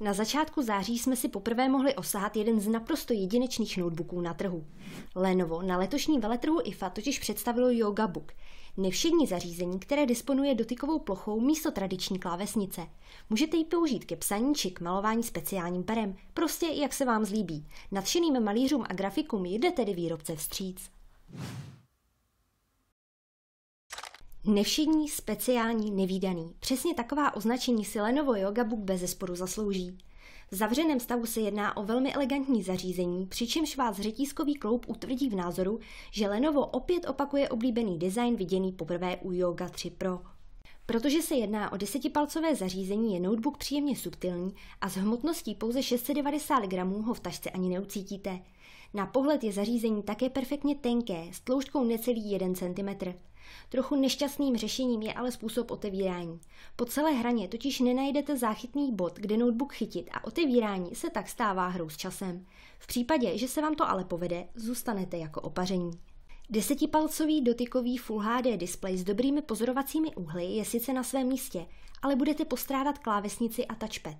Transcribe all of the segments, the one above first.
Na začátku září jsme si poprvé mohli osahat jeden z naprosto jedinečných notebooků na trhu. Lenovo na letošním veletrhu IFA totiž představilo Yoga Book, nevšední zařízení, které disponuje dotykovou plochou místo tradiční klávesnice. Můžete ji použít ke psaní či k malování speciálním perem, prostě jak se vám zlíbí. Nadšeným malířům a grafikům jde tedy výrobce vstříc. Nevšední, speciální, nevýdaný. Přesně taková označení si Lenovo Yoga Book bez zesporu zaslouží. V zavřeném stavu se jedná o velmi elegantní zařízení, přičemž vás řetízkový kloub utvrdí v názoru, že Lenovo opět opakuje oblíbený design viděný poprvé u Yoga 3 Pro. Protože se jedná o desetipalcové zařízení, je notebook příjemně subtilní a s hmotností pouze 690 gramů ho v tašce ani neucítíte. Na pohled je zařízení také perfektně tenké, s tloušťkou necelý 1 cm. Trochu nešťastným řešením je ale způsob otevírání. Po celé hraně totiž nenajdete záchytný bod, kde notebook chytit a otevírání se tak stává hrou s časem. V případě, že se vám to ale povede, zůstanete jako opaření. Desetipalcový dotykový Full HD displej s dobrými pozorovacími úhly je sice na svém místě, ale budete postrádat klávesnici a touchpad.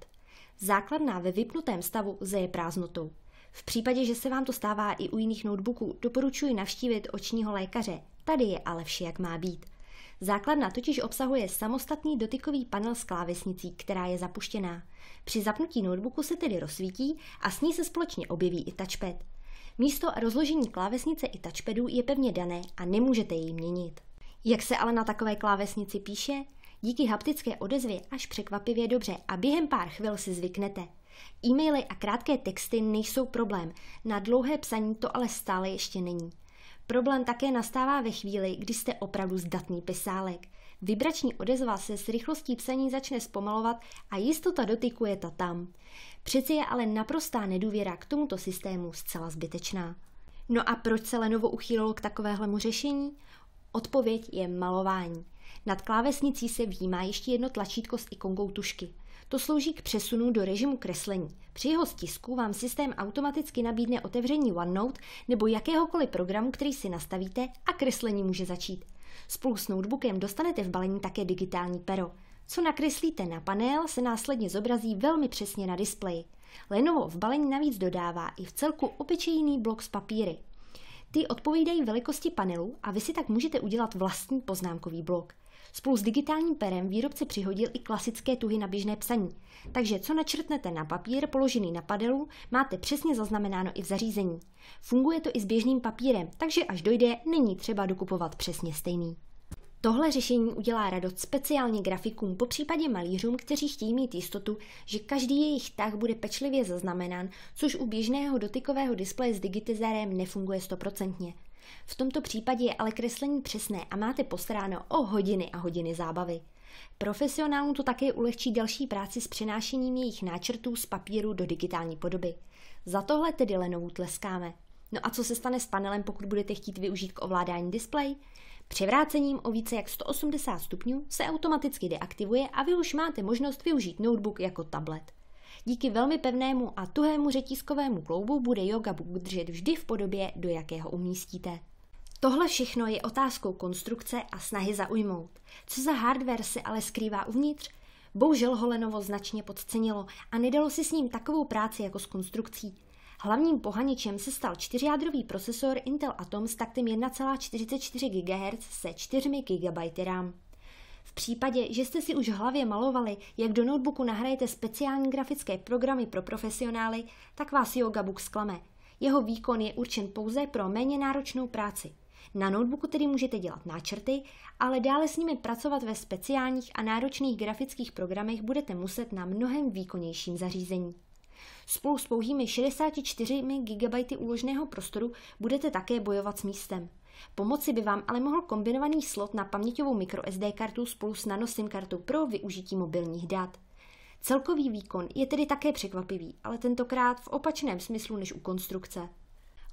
Základná ve vypnutém stavu zeje prázdnotou. V případě, že se vám to stává i u jiných notebooků, doporučuji navštívit očního lékaře. Tady je ale vše, jak má být. Základna totiž obsahuje samostatný dotykový panel s klávesnicí, která je zapuštěná. Při zapnutí notebooku se tedy rozsvítí a s ní se společně objeví i touchpad. Místo a rozložení klávesnice i touchpadu je pevně dané a nemůžete jej měnit. Jak se ale na takové klávesnici píše? Díky haptické odezvě až překvapivě dobře a během pár chvil si zvyknete. E-maily a krátké texty nejsou problém, na dlouhé psaní to ale stále ještě není. Problém také nastává ve chvíli, kdy jste opravdu zdatný pisálek. Vibrační odezva se s rychlostí psaní začne zpomalovat a jistota dotyku je ta tam. Přeci je ale naprostá nedůvěra k tomuto systému zcela zbytečná. No a proč se Lenovo uchýlilo k takovéhlemu řešení? Odpověď je malování. Nad klávesnicí se výjímá ještě jedno tlačítko s ikonkou tušky. To slouží k přesunu do režimu kreslení. Při jeho stisku vám systém automaticky nabídne otevření OneNote nebo jakéhokoliv programu, který si nastavíte a kreslení může začít. Spolu s notebookem dostanete v balení také digitální pero. Co nakreslíte na panel, se následně zobrazí velmi přesně na displeji. Lenovo v balení navíc dodává i v celku obyčejný blok z papíry. Ty odpovídají velikosti panelu a vy si tak můžete udělat vlastní poznámkový blok. Spolu s digitálním perem výrobce přihodil i klasické tuhy na běžné psaní. Takže co načrtnete na papír položený na padelu, máte přesně zaznamenáno i v zařízení. Funguje to i s běžným papírem, takže až dojde, není třeba dokupovat přesně stejný. Tohle řešení udělá radost speciálně grafikům, po případě malířům, kteří chtějí mít jistotu, že každý jejich tah bude pečlivě zaznamenán, což u běžného dotykového displeje s digitizérem nefunguje stoprocentně. V tomto případě je ale kreslení přesné a máte postaráno o hodiny a hodiny zábavy. Profesionálům to také ulehčí další práci s přenášením jejich náčrtů z papíru do digitální podoby. Za tohle tedy Lenovu tleskáme. No a co se stane s panelem, pokud budete chtít využít k ovládání displej? Převrácením o více jak 180 stupňů se automaticky deaktivuje a vy už máte možnost využít notebook jako tablet. Díky velmi pevnému a tuhému řetízkovému kloubu bude yoga book držet vždy v podobě, do jakého umístíte. Tohle všechno je otázkou konstrukce a snahy zaujmout. Co za hardware se ale skrývá uvnitř? Bohužel ho Lenovo značně podcenilo a nedalo si s ním takovou práci jako s konstrukcí. Hlavním pohaničem se stal čtyřjádrový procesor Intel Atom s taktem 1,44 GHz se 4 GB RAM. V případě, že jste si už v hlavě malovali, jak do notebooku nahrajete speciální grafické programy pro profesionály, tak vás Yoga Book zklame. Jeho výkon je určen pouze pro méně náročnou práci. Na notebooku tedy můžete dělat náčrty, ale dále s nimi pracovat ve speciálních a náročných grafických programech budete muset na mnohem výkonnějším zařízení. Spolu s pouhými 64 GB úložného prostoru budete také bojovat s místem. Pomoci by vám ale mohl kombinovaný slot na paměťovou microSD kartu spolu s nanosim kartou pro využití mobilních dat. Celkový výkon je tedy také překvapivý, ale tentokrát v opačném smyslu než u konstrukce.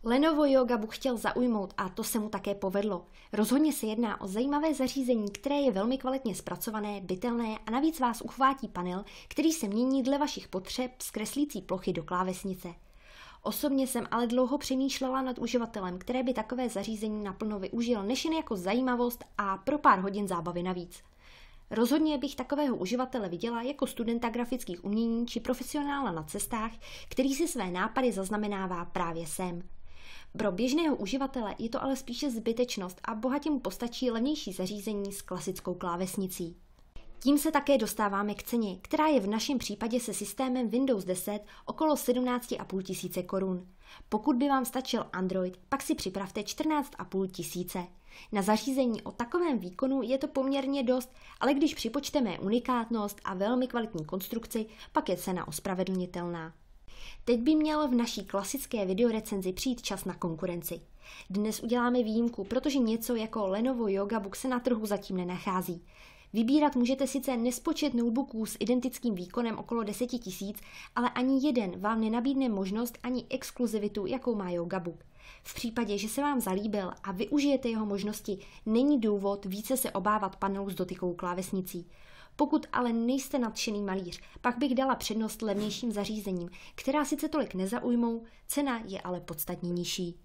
Lenovo Yoga Book chtěl zaujmout a to se mu také povedlo. Rozhodně se jedná o zajímavé zařízení, které je velmi kvalitně zpracované, bytelné a navíc vás uchvátí panel, který se mění dle vašich potřeb z kreslící plochy do klávesnice. Osobně jsem ale dlouho přemýšlela nad uživatelem, které by takové zařízení naplno využil, než jen jako zajímavost a pro pár hodin zábavy navíc. Rozhodně bych takového uživatele viděla jako studenta grafických umění či profesionála na cestách, který si své nápady zaznamenává právě sem. Pro běžného uživatele je to ale spíše zbytečnost a bohatě mu postačí levnější zařízení s klasickou klávesnicí. Tím se také dostáváme k ceně, která je v našem případě se systémem Windows 10 okolo 17,5 tisíce korun. Pokud by vám stačil Android, pak si připravte 14,5 tisíce. Na zařízení o takovém výkonu je to poměrně dost, ale když připočteme unikátnost a velmi kvalitní konstrukci, pak je cena ospravedlnitelná. Teď by měl v naší klasické videorecenzi přijít čas na konkurenci. Dnes uděláme výjimku, protože něco jako Lenovo Yoga Book se na trhu zatím nenachází. Vybírat můžete sice nespočet notebooků s identickým výkonem okolo 10 tisíc, ale ani jeden vám nenabídne možnost ani exkluzivitu, jakou má YogaBook. V případě, že se vám zalíbil a využijete jeho možnosti, není důvod více se obávat panelu s dotykou klávesnicí. Pokud ale nejste nadšený malíř, pak bych dala přednost levnějším zařízením, která sice tolik nezaujmou, cena je ale podstatně nižší.